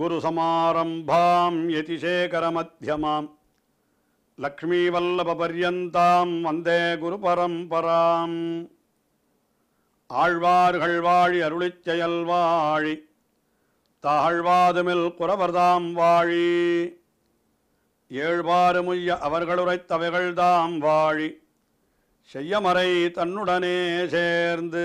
குரு சமாரம்பாம் லக்ஷ்மி வல்லப பரியந்தாம் வந்தே குருபரம்பராம் ஆழ்வார்கள் வாழி அருளிச் செயல் வாழி தாழ்வாதுமில் குரவர்தாம் வாழி ஏழ்வாறு முய்ய அவர்களுரைத்தவைகள்தாம் வாழி செய்யமறை தன்னுடனே சேர்ந்து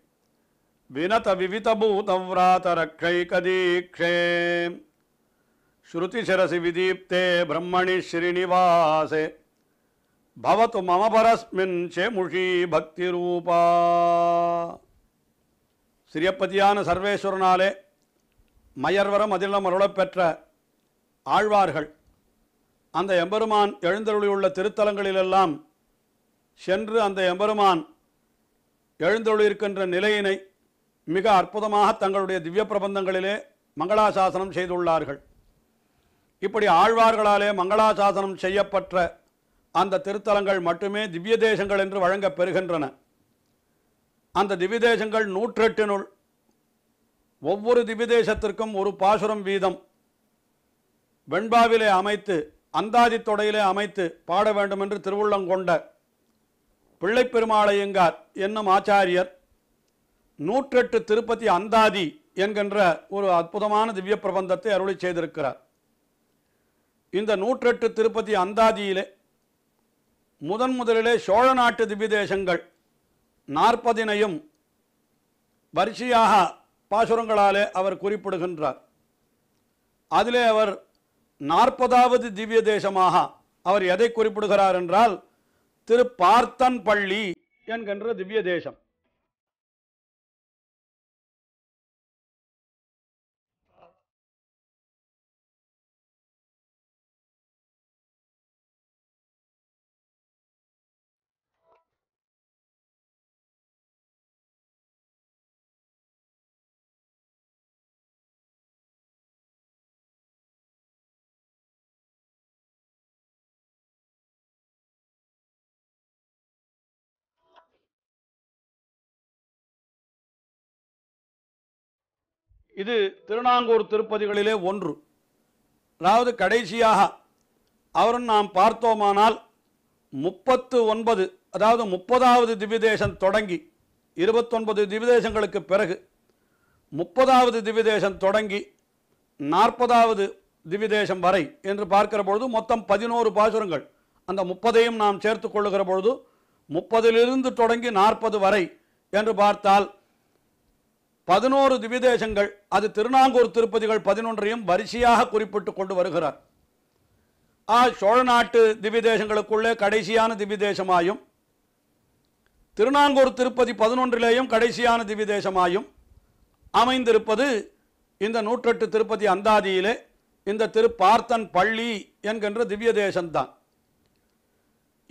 வினத వివితభూతవ్రాతరక్షైకదీక్షే శృతిశిరసి விதீப்தே பிரம்மணி ஸ்ரீனிவாசே భవతు మమ పరస్మిన్ చేముషీ பக்தி ரூபா சிரியப்பதியான சர்வேஸ்வரனாலே மயர்வரம் அதிலம் அருளப்பெற்ற ஆழ்வார்கள் அந்த எம்பெருமான் எழுந்தருளியுள்ள திருத்தலங்களிலெல்லாம் சென்று அந்த எம்பெருமான் எழுந்தருளிருக்கின்ற நிலையினை மிக அற்புதமாக தங்களுடைய திவ்ய பிரபந்தங்களிலே மங்களாசாசனம் செய்துள்ளார்கள் இப்படி ஆழ்வார்களாலே மங்களாசாசனம் செய்யப்பட்ட அந்த திருத்தலங்கள் மட்டுமே திவ்ய தேசங்கள் என்று வழங்க பெறுகின்றன அந்த திவ்ய தேசங்கள் நூற்றெட்டினுள் ஒவ்வொரு திவ்ய தேசத்திற்கும் ஒரு பாசுரம் வீதம் வெண்பாவிலே அமைத்து அந்தாதி தொடையிலே அமைத்து பாட வேண்டும் என்று திருவுள்ளங்கொண்ட பிள்ளைப்பெருமாளையங்கார் என்னும் ஆச்சாரியர் நூற்றெட்டு திருப்பதி அந்தாதி என்கின்ற ஒரு அற்புதமான திவ்ய பிரபந்தத்தை அருளை செய்திருக்கிறார் இந்த நூற்றெட்டு திருப்பதி அந்தாதியிலே முதன் முதலிலே சோழ நாட்டு திவ்ய தேசங்கள் நாற்பதினையும் வரிசையாக பாசுரங்களாலே அவர் குறிப்பிடுகின்றார் அதிலே அவர் நாற்பதாவது திவ்ய தேசமாக அவர் எதை குறிப்பிடுகிறார் என்றால் திரு பார்த்தன் பள்ளி என்கின்ற திவ்ய தேசம் இது திருநாங்கூர் திருப்பதிகளிலே ஒன்று அதாவது கடைசியாக அவரும் நாம் பார்த்தோமானால் முப்பத்து ஒன்பது அதாவது முப்பதாவது திவ்யதேசம் தொடங்கி இருபத்தொன்பது திவ்யதேசங்களுக்கு பிறகு முப்பதாவது திவ்யதேசம் தொடங்கி நாற்பதாவது திவ்யதேசம் வரை என்று பார்க்கிற பொழுது மொத்தம் பதினோரு பாசுரங்கள் அந்த முப்பதையும் நாம் சேர்த்து கொள்ளுகிற பொழுது முப்பதிலிருந்து தொடங்கி நாற்பது வரை என்று பார்த்தால் பதினோரு திவிதேசங்கள் அது திருநாங்கூர் திருப்பதிகள் பதினொன்றையும் வரிசையாக குறிப்பிட்டு கொண்டு வருகிறார் ஆ சோழ நாட்டு திவிதேசங்களுக்குள்ளே கடைசியான திவிதேசமாயும் திருநாங்கூர் திருப்பதி பதினொன்றிலேயும் கடைசியான திவிதேசமாயும் அமைந்திருப்பது இந்த நூற்றெட்டு திருப்பதி அந்தாதியிலே இந்த திருப்பார்த்தன் பள்ளி என்கின்ற திவ்ய தேசம்தான்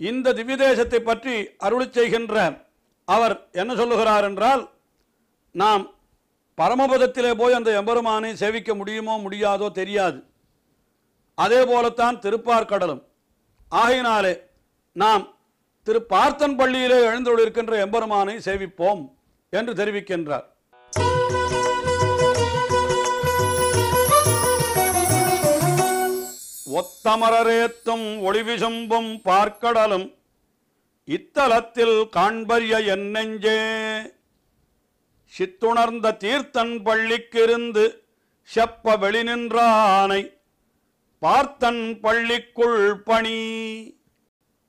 இந்த திவ்ய தேசத்தை பற்றி அருளி செய்கின்ற அவர் என்ன சொல்லுகிறார் என்றால் நாம் பரமபதத்திலே போய் அந்த எம்பெருமானை சேவிக்க முடியுமோ முடியாதோ தெரியாது அதே போலத்தான் திருப்பார்கடலும் ஆகையினாலே நாம் திரு பார்த்தன் பள்ளியிலே எழுந்தொழிருக்கின்ற எம்பெருமானை சேவிப்போம் என்று தெரிவிக்கின்றார் ஒத்தமரரேத்தும் ஒளிவிசும்பும் பார்க்கடலும் இத்தலத்தில் காண்பரிய என்னெஞ்சே சித்துணர்ந்த தீர்த்தன் பள்ளிக்கிருந்து செப்ப வெளி நின்றானை பார்த்தன் பள்ளிக்குள் பணி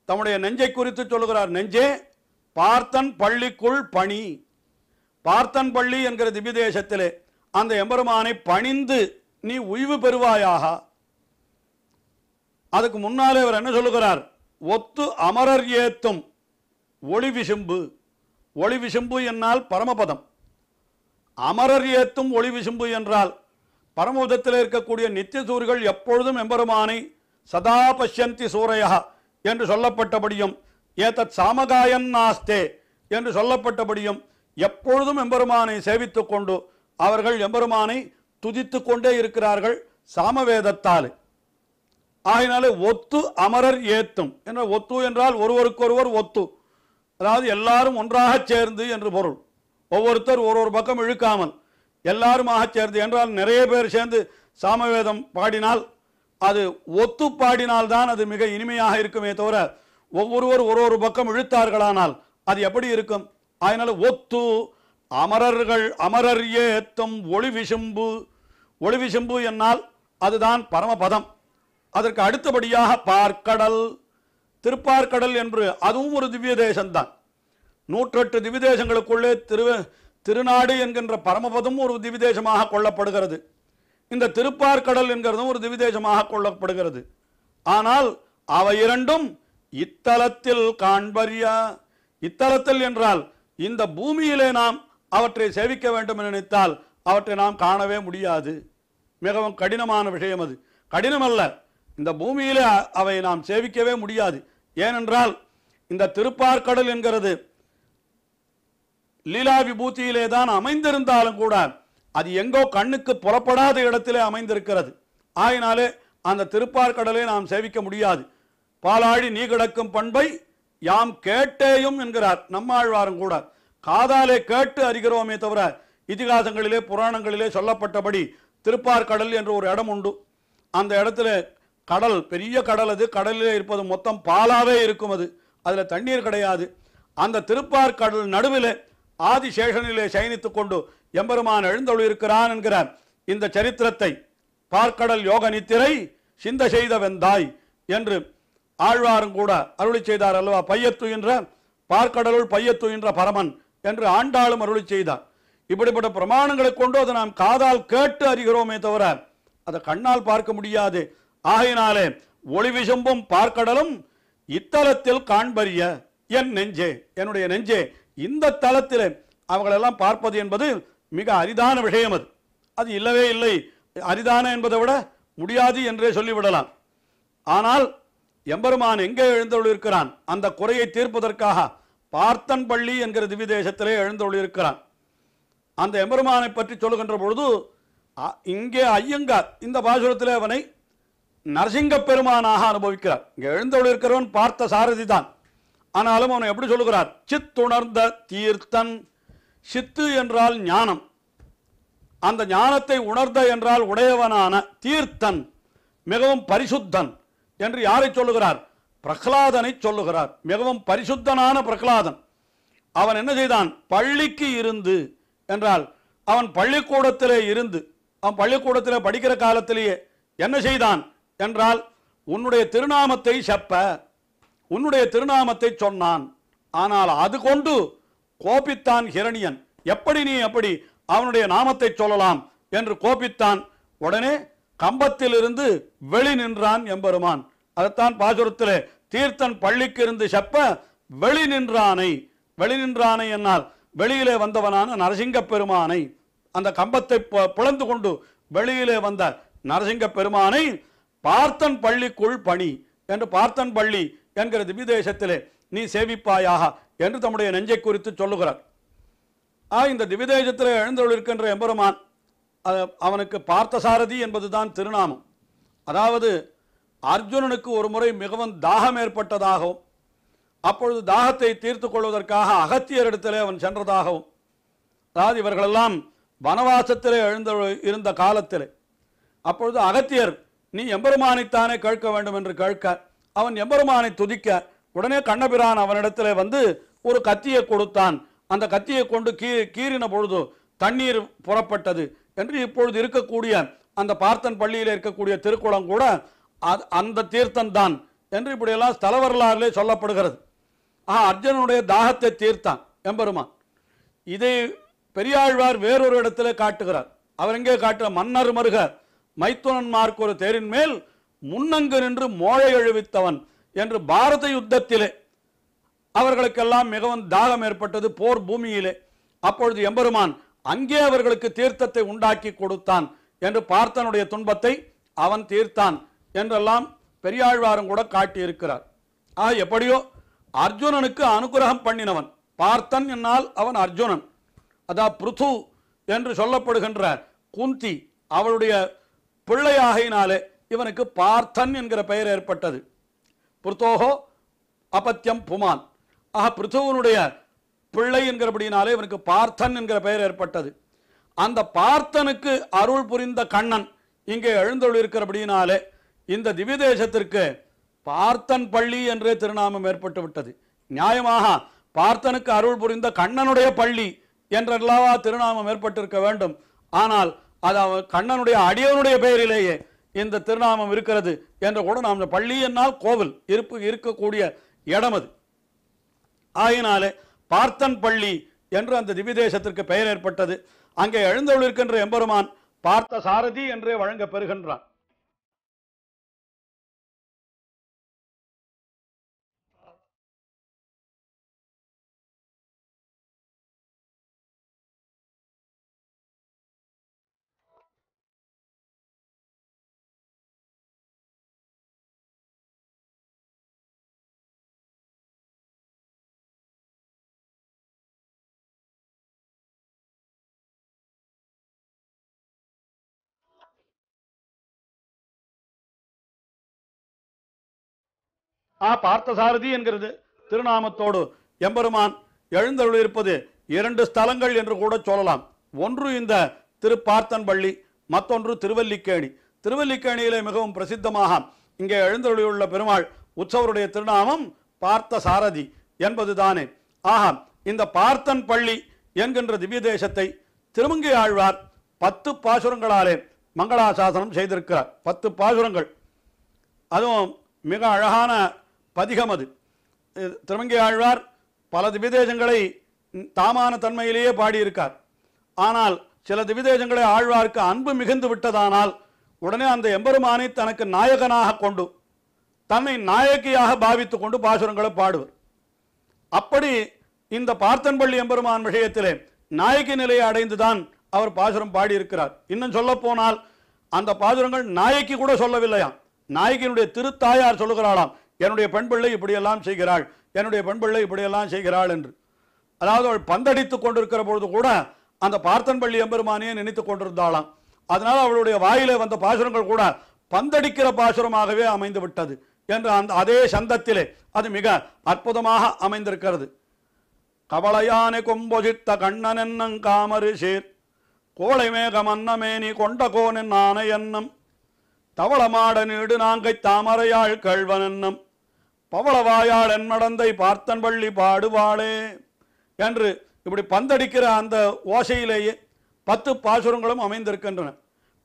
தம்முடைய நெஞ்சை குறித்து சொல்லுகிறார் நெஞ்சே பார்த்தன் பள்ளிக்குள் பணி பார்த்தன் பள்ளி என்கிற தேசத்திலே அந்த எம்பெருமானை பணிந்து நீ உய்வு பெறுவாயாக அதுக்கு முன்னாலே அவர் என்ன சொல்லுகிறார் ஒத்து அமரர் ஏத்தும் ஒளி விசும்பு ஒளி விசும்பு என்னால் பரமபதம் அமரர் ஏத்தும் ஒளி விசும்பு என்றால் பரமபுதத்தில் இருக்கக்கூடிய நித்திய சூரிகள் எப்பொழுதும் எம்பெருமானை சதா பஷ்யந்தி சூறையா என்று சொல்லப்பட்டபடியும் ஏதத் சாமகாயன் நாஸ்தே என்று சொல்லப்பட்டபடியும் எப்பொழுதும் எம்பெருமானை சேவித்து கொண்டு அவர்கள் எம்பெருமானை துதித்து கொண்டே இருக்கிறார்கள் சாமவேதத்தால் ஆகினாலே ஒத்து அமரர் ஏத்தும் என்ற ஒத்து என்றால் ஒருவருக்கொருவர் ஒத்து அதாவது எல்லாரும் ஒன்றாக சேர்ந்து என்று பொருள் ஒவ்வொருத்தர் ஒரு ஒரு பக்கம் இழுக்காமல் எல்லாருமாக சேர்ந்து என்றால் நிறைய பேர் சேர்ந்து சாமவேதம் பாடினால் அது ஒத்து பாடினால்தான் அது மிக இனிமையாக இருக்குமே தவிர ஒவ்வொருவர் ஒரு ஒரு பக்கம் இழுத்தார்களானால் அது எப்படி இருக்கும் அதனால் ஒத்து அமரர்கள் அமரர் ஏத்தம் ஒளி விசும்பு ஒளி விசும்பு என்னால் அதுதான் பரமபதம் அதற்கு அடுத்தபடியாக பார்க்கடல் திருப்பார்கடல் என்று அதுவும் ஒரு திவ்ய தேசம்தான் நூற்றெட்டு திவிதேசங்களுக்குள்ளே திரு திருநாடு என்கின்ற பரமபதம் ஒரு திவிதேசமாக கொள்ளப்படுகிறது இந்த திருப்பார்கடல் என்கிறதும் ஒரு திவிதேசமாக கொள்ளப்படுகிறது ஆனால் அவை இரண்டும் இத்தலத்தில் காண்பரியா இத்தலத்தில் என்றால் இந்த பூமியிலே நாம் அவற்றை சேவிக்க வேண்டும் என நினைத்தால் அவற்றை நாம் காணவே முடியாது மிகவும் கடினமான விஷயம் அது கடினமல்ல இந்த பூமியிலே அவை நாம் சேவிக்கவே முடியாது ஏனென்றால் இந்த திருப்பார்கடல் என்கிறது லீலா விபூத்தியிலே தான் அமைந்திருந்தாலும் கூட அது எங்கோ கண்ணுக்கு புறப்படாத இடத்திலே அமைந்திருக்கிறது ஆயினாலே அந்த திருப்பார்கடலை நாம் சேவிக்க முடியாது பாலாடி நீ கிடக்கும் பண்பை யாம் கேட்டேயும் என்கிறார் நம்மாழ்வாரும் கூட காதாலே கேட்டு அறிகிறோமே தவிர இதிகாசங்களிலே புராணங்களிலே சொல்லப்பட்டபடி திருப்பார் கடல் என்ற ஒரு இடம் உண்டு அந்த இடத்துல கடல் பெரிய கடல் அது கடலில் இருப்பது மொத்தம் பாலாவே இருக்கும் அது அதில் தண்ணீர் கிடையாது அந்த திருப்பார் கடல் நடுவில் ஆதிசேஷனிலே சயனித்துக் கொண்டு எம்பெருமான் இருக்கிறான் என்கிற இந்த சரித்திரத்தை பார்க்கடல் யோக நித்திரை சிந்த செய்த வெந்தாய் என்று ஆழ்வாரும் கூட அருளி செய்தார் அல்லவா பையத்துயின்ற பார்க்கடலுள் பையத்துயின்ற பரமன் என்று ஆண்டாளும் அருளி செய்தார் இப்படிப்பட்ட பிரமாணங்களை கொண்டு அதை நாம் காதால் கேட்டு அறிகிறோமே தவிர அதை கண்ணால் பார்க்க முடியாது ஆகையினாலே ஒளி விசும்பும் பார்க்கடலும் இத்தலத்தில் காண்பறிய என் நெஞ்சே என்னுடைய நெஞ்சே இந்த தளத்தில் அவங்களெல்லாம் பார்ப்பது என்பது மிக அரிதான விஷயம் அது அது இல்லவே இல்லை அரிதான என்பதை விட முடியாது என்றே சொல்லிவிடலாம் ஆனால் எம்பெருமான் எங்கே எழுந்தொழிருக்கிறான் அந்த குறையை தீர்ப்பதற்காக பார்த்தன் பள்ளி என்கிற திவ்ய தேசத்திலே எழுந்தொழிருக்கிறான் அந்த எம்பெருமானை பற்றி சொல்லுகின்ற பொழுது இங்கே ஐயங்கார் இந்த பாசுரத்திலே அவனை நரசிங்க பெருமானாக அனுபவிக்கிறார் இங்கே எழுந்தொழிருக்கிறவன் பார்த்த சாரதி தான் ஆனாலும் அவனை எப்படி சொல்லுகிறார் சித்துணர்ந்த தீர்த்தன் சித்து என்றால் ஞானம் அந்த ஞானத்தை உணர்ந்த என்றால் உடையவனான தீர்த்தன் மிகவும் பரிசுத்தன் என்று யாரை சொல்லுகிறார் பிரகலாதனை சொல்லுகிறார் மிகவும் பரிசுத்தனான பிரகலாதன் அவன் என்ன செய்தான் பள்ளிக்கு இருந்து என்றால் அவன் பள்ளிக்கூடத்திலே இருந்து அவன் பள்ளிக்கூடத்திலே படிக்கிற காலத்திலேயே என்ன செய்தான் என்றால் உன்னுடைய திருநாமத்தை செப்ப உன்னுடைய திருநாமத்தை சொன்னான் ஆனால் அது கொண்டு கோபித்தான் ஹிரணியன் எப்படி நீ அப்படி அவனுடைய நாமத்தை சொல்லலாம் என்று கோபித்தான் உடனே கம்பத்திலிருந்து வெளி நின்றான் எம்பெருமான் அதைத்தான் பாசுரத்தில் தீர்த்தன் பள்ளிக்கு இருந்து செப்ப வெளி நின்றானை வெளி நின்றானை என்னால் வெளியிலே வந்தவனான நரசிங்க பெருமானை அந்த கம்பத்தை புலந்து கொண்டு வெளியிலே வந்த நரசிங்க பெருமானை பார்த்தன் பள்ளிக்குள் பணி என்று பார்த்தன் பள்ளி என்கிற திவ்யதேசத்திலே நீ சேவிப்பாயாக என்று தம்முடைய நெஞ்சை குறித்து சொல்லுகிறார் ஆ இந்த திவ்யதேசத்தில் எழுந்தொழிருக்கின்ற எம்பெருமான் அவனுக்கு பார்த்தசாரதி என்பதுதான் திருநாமம் அதாவது அர்ஜுனனுக்கு ஒரு முறை மிகவும் தாகம் ஏற்பட்டதாகவும் அப்பொழுது தாகத்தை தீர்த்து கொள்வதற்காக அகத்தியர் இடத்திலே அவன் சென்றதாகவும் அதாவது இவர்களெல்லாம் வனவாசத்திலே எழுந்த இருந்த காலத்திலே அப்பொழுது அகத்தியர் நீ எம்பெருமானைத்தானே கேட்க வேண்டும் என்று கேட்க அவன் எம்பெருமானை துதிக்க உடனே கண்ணபிரான் அவனிடத்தில் வந்து ஒரு கத்தியை கொடுத்தான் அந்த கத்தியை கொண்டு கீ கீறின பொழுது தண்ணீர் புறப்பட்டது என்று இப்பொழுது இருக்கக்கூடிய அந்த பார்த்தன் பள்ளியில் இருக்கக்கூடிய திருக்குளம் கூட அது அந்த தான் என்று இப்படியெல்லாம் ஸ்தல வரலாறுலே சொல்லப்படுகிறது ஆ அர்ஜுனனுடைய தாகத்தை தீர்த்தான் எம்பெருமான் இதை பெரியாழ்வார் வேறொரு இடத்துல காட்டுகிறார் அவர் எங்கே காட்டுகிற மன்னர் மருக மைத்துனன்மார்க்கு ஒரு தேரின் மேல் முன்னங்கு நின்று மோழை எழுவித்தவன் என்று பாரத யுத்தத்திலே அவர்களுக்கெல்லாம் மிகவும் தாகம் ஏற்பட்டது போர் பூமியிலே அப்பொழுது எம்பெருமான் அங்கே அவர்களுக்கு தீர்த்தத்தை உண்டாக்கி கொடுத்தான் என்று பார்த்தனுடைய துன்பத்தை அவன் தீர்த்தான் என்றெல்லாம் பெரியாழ்வாரும் கூட காட்டியிருக்கிறார் ஆக எப்படியோ அர்ஜுனனுக்கு அனுகிரகம் பண்ணினவன் பார்த்தன் என்னால் அவன் அர்ஜுனன் அதான் ப்ரிது என்று சொல்லப்படுகின்ற குந்தி அவளுடைய பிள்ளையாகையினாலே இவனுக்கு பார்த்தன் என்கிற பெயர் ஏற்பட்டது புருத்தோகோ அபத்தியம் புமான் ஆக பிருத்துவனுடைய பிள்ளை என்கிறபடினாலே இவனுக்கு பார்த்தன் என்கிற பெயர் ஏற்பட்டது அந்த பார்த்தனுக்கு அருள் புரிந்த கண்ணன் இங்கே எழுந்தொழிருக்கிறபடினாலே இந்த திவ்ய தேசத்திற்கு பார்த்தன் பள்ளி என்றே திருநாமம் ஏற்பட்டு விட்டது நியாயமாக பார்த்தனுக்கு அருள் புரிந்த கண்ணனுடைய பள்ளி என்றெல்லாவா திருநாமம் ஏற்பட்டிருக்க வேண்டும் ஆனால் அது அவன் கண்ணனுடைய அடியவனுடைய பெயரிலேயே இந்த திருநாமம் இருக்கிறது என்ற கூட நாம் பள்ளி என்னால் கோவில் இருப்பு இருக்கக்கூடிய இடம் அது ஆயினாலே பார்த்தன் பள்ளி என்று அந்த திவிதேசத்திற்கு பெயர் ஏற்பட்டது அங்கே இருக்கின்ற எம்பெருமான் பார்த்த சாரதி என்றே வழங்க பெறுகின்றான் ஆ பார்த்தசாரதி என்கிறது திருநாமத்தோடு எம்பெருமான் எழுந்தருள் இருப்பது இரண்டு ஸ்தலங்கள் என்று கூட சொல்லலாம் ஒன்று இந்த திருப்பார்த்தன்பள்ளி பள்ளி மற்றொன்று திருவல்லிக்கேணி திருவல்லிக்கேணியிலே மிகவும் பிரசித்தமாக இங்கே எழுந்தருளியுள்ள பெருமாள் உற்சவருடைய திருநாமம் பார்த்த சாரதி என்பது தானே ஆஹா இந்த பார்த்தன் பள்ளி என்கின்ற திவ்ய தேசத்தை திருமங்கை ஆழ்வார் பத்து பாசுரங்களாலே மங்களாசாசனம் செய்திருக்கிறார் பத்து பாசுரங்கள் அதுவும் மிக அழகான பதிகம் அது திருமங்கி ஆழ்வார் பல திவிதேசங்களை தாமான தன்மையிலேயே பாடியிருக்கார் ஆனால் சில திவிதேசங்களை ஆழ்வார்க்கு அன்பு மிகுந்து விட்டதானால் உடனே அந்த எம்பெருமானை தனக்கு நாயகனாக கொண்டு தன்னை நாயகியாக பாவித்து கொண்டு பாசுரங்களை பாடுவர் அப்படி இந்த பார்த்தன்பள்ளி எம்பெருமான் விஷயத்திலே நாயகி நிலையை அடைந்துதான் அவர் பாசுரம் பாடியிருக்கிறார் இன்னும் சொல்ல போனால் அந்த பாசுரங்கள் நாயக்கி கூட சொல்லவில்லையாம் நாயகியினுடைய திருத்தாயார் சொல்லுகிறாளாம் என்னுடைய பெண் பிள்ளை இப்படியெல்லாம் செய்கிறாள் என்னுடைய பெண் பிள்ளை இப்படியெல்லாம் செய்கிறாள் என்று அதாவது அவள் பந்தடித்து கொண்டிருக்கிற பொழுது கூட அந்த பார்த்தன் பள்ளி எம்பெருமானியை நினைத்து கொண்டிருந்தாளாம் அதனால் அவளுடைய வாயிலே வந்த பாசுரங்கள் கூட பந்தடிக்கிற பாசுரமாகவே அமைந்து விட்டது என்று அந்த அதே சந்தத்திலே அது மிக அற்புதமாக அமைந்திருக்கிறது கவலையானை கொம்பொஜித்த கண்ணன் என்னங் காமரு சேர் கோளை மேகமன்னமேனி கொண்ட கோனின் ஆனை என்னும் தவளமாட நீடு நாங்கை தாமரையாள் கழ்வன் என்னும் பவளவாயாள் மடந்தை பார்த்தன் பள்ளி பாடுவாளே என்று இப்படி பந்தடிக்கிற அந்த ஓசையிலேயே பத்து பாசுரங்களும் அமைந்திருக்கின்றன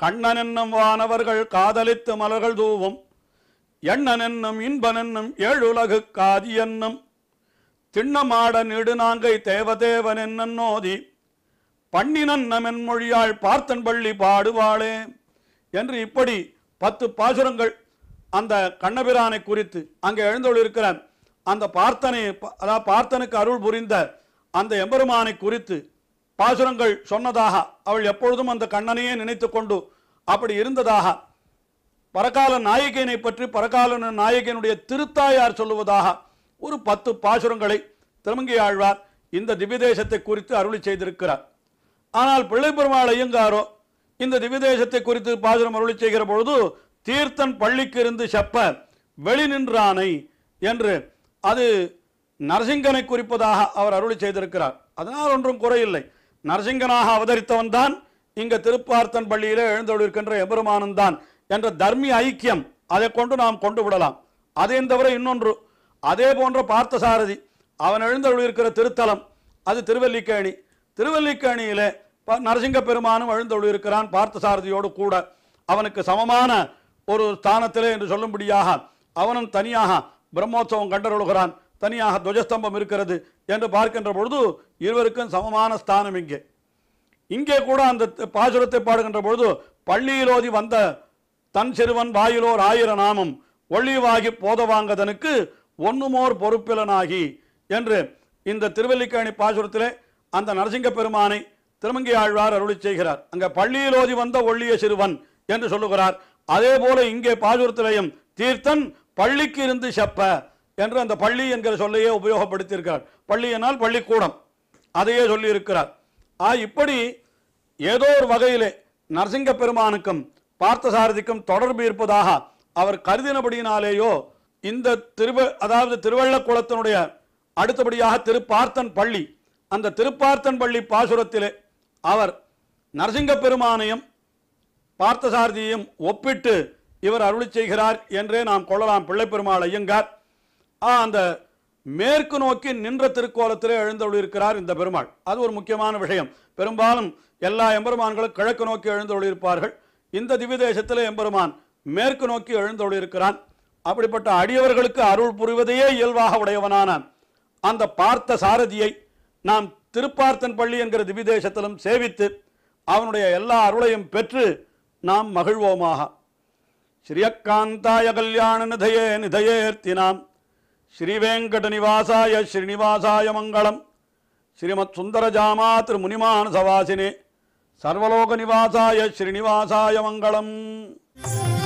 கண்ணன் என்னும் வானவர்கள் காதலித்து மலர்கள் தூவும் எண்ணன் என்னும் இன்பன் என்னும் ஏழுலகு காதி என்னும் திண்ணமாட நெடுநாங்கை தேவதேவன் என்னன் நோதி பண்ணினன்ன மொழியாள் பார்த்தன் பள்ளி பாடுவாளே என்று இப்படி பத்து பாசுரங்கள் அந்த கண்ணபிரானை குறித்து அங்கே எழுந்தோடு இருக்கிற அந்த பார்த்தனை அதாவது பார்த்தனுக்கு அருள் புரிந்த அந்த எம்பெருமானை குறித்து பாசுரங்கள் சொன்னதாக அவள் எப்பொழுதும் அந்த கண்ணனையே நினைத்து கொண்டு அப்படி இருந்ததாக பரகால நாயகியனை பற்றி பரகால நாயகியனுடைய திருத்தாயார் சொல்லுவதாக ஒரு பத்து பாசுரங்களை திருமங்கி ஆழ்வார் இந்த திவ்யதேசத்தை குறித்து அருளி செய்திருக்கிறார் ஆனால் பிள்ளை பெருமாள் ஐயங்காரோ இந்த திவ்யதேசத்தை குறித்து பாசுரம் அருளி செய்கிற பொழுது தீர்த்தன் பள்ளிக்கு இருந்து செப்ப வெளி நின்றானை என்று அது நரசிங்கனை குறிப்பதாக அவர் அருளி செய்திருக்கிறார் அதனால் ஒன்றும் குறையில்லை நரசிங்கனாக அவதரித்தவன் தான் இங்கே திருப்பார்த்தன் பள்ளியிலே எழுந்தொழிருக்கின்ற எபெருமானன் தான் என்ற தர்மி ஐக்கியம் அதை கொண்டு நாம் கொண்டு விடலாம் அதே தவிர இன்னொன்று அதே போன்ற பார்த்தசாரதி அவன் எழுந்தொழியிருக்கிற திருத்தலம் அது திருவல்லிக்கேணி திருவல்லிக்கேணியிலே நரசிங்க பெருமானும் எழுந்தொழியிருக்கிறான் பார்த்தசாரதியோடு கூட அவனுக்கு சமமான ஒரு ஸ்தானத்திலே என்று சொல்லும்படியாக அவனும் தனியாக பிரம்மோத்சவம் கண்டருழுகிறான் தனியாக துவஜஸ்தம்பம் இருக்கிறது என்று பார்க்கின்ற பொழுது இருவருக்கும் சமமான ஸ்தானம் இங்கே இங்கே கூட அந்த பாசுரத்தை பாடுகின்ற பொழுது பள்ளியிலோதி வந்த தன் சிறுவன் வாயிலோர் ஆயிர நாமம் ஒளிவாகி போதவாங்கதனுக்கு ஒன்றுமோர் பொறுப்பிலனாகி என்று இந்த திருவல்லிக்கேணி பாசுரத்திலே அந்த நரசிங்க பெருமானை திருமங்கி ஆழ்வார் அருளி செய்கிறார் அங்கே பள்ளியிலோதி வந்த ஒள்ளிய சிறுவன் என்று சொல்லுகிறார் அதே போல இங்கே பாசுரத்திலையும் தீர்த்தன் பள்ளிக்கு இருந்து செப்ப என்று அந்த பள்ளி என்கிற சொல்லையே உபயோகப்படுத்தியிருக்கிறார் பள்ளி என்னால் பள்ளிக்கூடம் அதையே சொல்லியிருக்கிறார் ஆ இப்படி ஏதோ ஒரு வகையிலே நரசிங்க பெருமானுக்கும் பார்த்தசாரதிக்கும் தொடர்பு இருப்பதாக அவர் கருதினபடியினாலேயோ இந்த திருவ அதாவது திருவள்ளக்குளத்தினுடைய அடுத்தபடியாக திருப்பார்த்தன் பள்ளி அந்த திருப்பார்த்தன் பள்ளி பாசுரத்திலே அவர் நரசிங்க பெருமானையும் பார்த்தசாரதியையும் ஒப்பிட்டு இவர் அருளி செய்கிறார் என்றே நாம் கொள்ளலாம் பிள்ளைப்பெருமாள் ஐயங்கார் அந்த மேற்கு நோக்கி நின்ற திருக்கோலத்திலே எழுந்தொழியிருக்கிறார் இந்த பெருமாள் அது ஒரு முக்கியமான விஷயம் பெரும்பாலும் எல்லா எம்பெருமான்களும் கிழக்கு நோக்கி எழுந்தொழியிருப்பார்கள் இந்த திவ்ய தேசத்தில் எம்பெருமான் மேற்கு நோக்கி எழுந்தொழியிருக்கிறான் அப்படிப்பட்ட அடியவர்களுக்கு அருள் புரிவதையே இயல்பாக உடையவனான அந்த பார்த்த சாரதியை நாம் திருப்பார்த்தன் பள்ளி என்கிற திவ்ய தேசத்திலும் சேவித்து அவனுடைய எல்லா அருளையும் பெற்று நாம் மகிழ்வோமாக ஸ்ரீயக்காந்தாய கல்யாண நிதையே நிதையேர்த்தினாம் ஸ்ரீவேங்கடநிவாசாய ஸ்ரீனிவாசாய மங்களம் ஸ்ரீமத் சுந்தரஜாமா திரு முனிமானசவாசினே சர்வலோக நிவாசாய ஸ்ரீனிவாசாய மங்களம் Thank you.